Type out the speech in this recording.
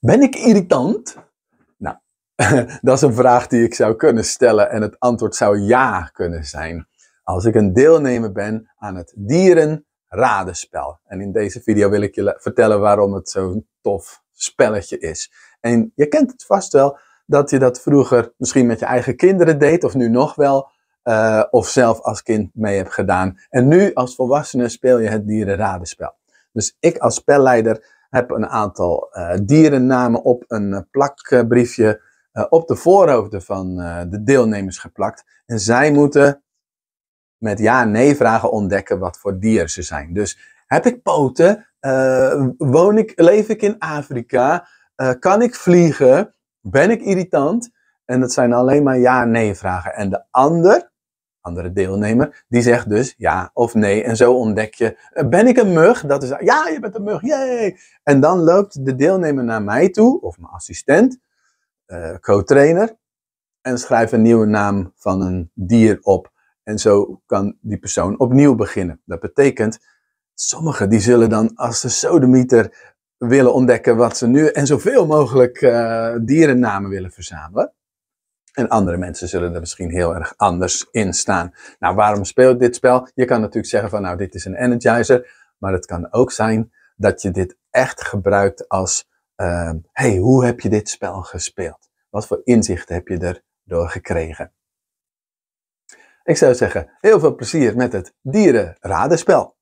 Ben ik irritant? Nou, dat is een vraag die ik zou kunnen stellen en het antwoord zou ja kunnen zijn. Als ik een deelnemer ben aan het dierenradenspel. En in deze video wil ik je vertellen waarom het zo'n tof spelletje is. En je kent het vast wel dat je dat vroeger misschien met je eigen kinderen deed, of nu nog wel, eh, of zelf als kind mee hebt gedaan. En nu als volwassene speel je het dierenradenspel. Dus ik als spelleider heb een aantal uh, dierennamen op een eh, plakbriefje eh, op de voorhoofden van de deelnemers geplakt. En zij moeten met ja-nee vragen ontdekken wat voor dier ze zijn. Dus heb ik poten? woon ik, leef ik in Afrika? kan ik vliegen? Ben ik irritant? En dat zijn alleen maar ja-nee vragen. En de ander andere deelnemer, die zegt dus ja of nee. En zo ontdek je, eh, ben ik een mug? Dat is, ja, je bent een mug, jee! En dan loopt de deelnemer naar mij toe, of mijn assistent, eh, co-trainer, en schrijft een nieuwe naam van een dier op. En zo kan die persoon opnieuw beginnen. Dat betekent, sommigen die zullen dan als de sodemieter willen ontdekken wat ze nu en zoveel mogelijk uh, dierennamen willen verzamelen. En andere mensen zullen er misschien heel erg anders in staan. Nou, waarom speelt dit spel? Je kan natuurlijk zeggen van, nou, dit is een energizer. Maar het kan ook zijn dat je dit echt gebruikt als, uh, hey, hoe heb je dit spel gespeeld? Wat voor inzichten heb je erdoor gekregen? Ik zou zeggen, heel veel plezier met het dierenradenspel.